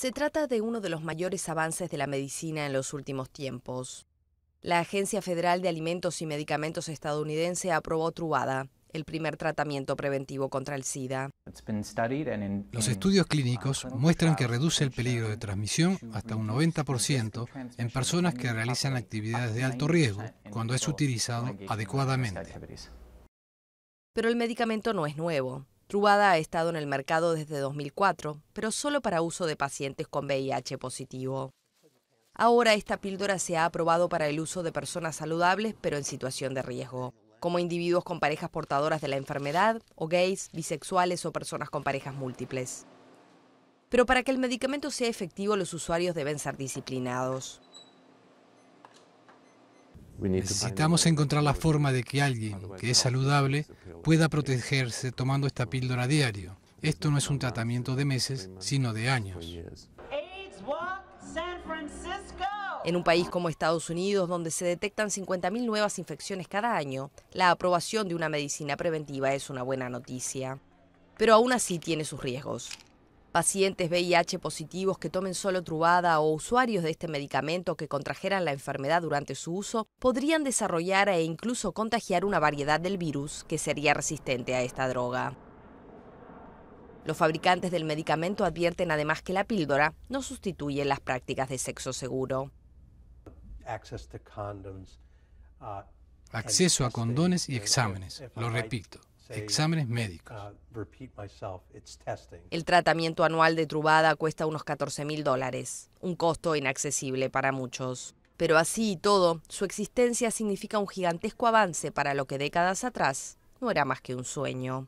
Se trata de uno de los mayores avances de la medicina en los últimos tiempos. La Agencia Federal de Alimentos y Medicamentos estadounidense aprobó Truvada, el primer tratamiento preventivo contra el SIDA. Los estudios clínicos muestran que reduce el peligro de transmisión hasta un 90% en personas que realizan actividades de alto riesgo cuando es utilizado adecuadamente. Pero el medicamento no es nuevo. Trubada ha estado en el mercado desde 2004, pero solo para uso de pacientes con VIH positivo. Ahora esta píldora se ha aprobado para el uso de personas saludables pero en situación de riesgo, como individuos con parejas portadoras de la enfermedad, o gays, bisexuales o personas con parejas múltiples. Pero para que el medicamento sea efectivo, los usuarios deben ser disciplinados. Necesitamos encontrar la forma de que alguien que es saludable pueda protegerse tomando esta píldora diario. Esto no es un tratamiento de meses, sino de años. En un país como Estados Unidos, donde se detectan 50.000 nuevas infecciones cada año, la aprobación de una medicina preventiva es una buena noticia. Pero aún así tiene sus riesgos. Pacientes VIH positivos que tomen solo trubada o usuarios de este medicamento que contrajeran la enfermedad durante su uso podrían desarrollar e incluso contagiar una variedad del virus que sería resistente a esta droga. Los fabricantes del medicamento advierten además que la píldora no sustituye las prácticas de sexo seguro. Uh, Acceso a condones y exámenes, lo repito exámenes médicos. Uh, El tratamiento anual de Trubada cuesta unos 14 mil dólares, un costo inaccesible para muchos. Pero así y todo, su existencia significa un gigantesco avance para lo que décadas atrás no era más que un sueño.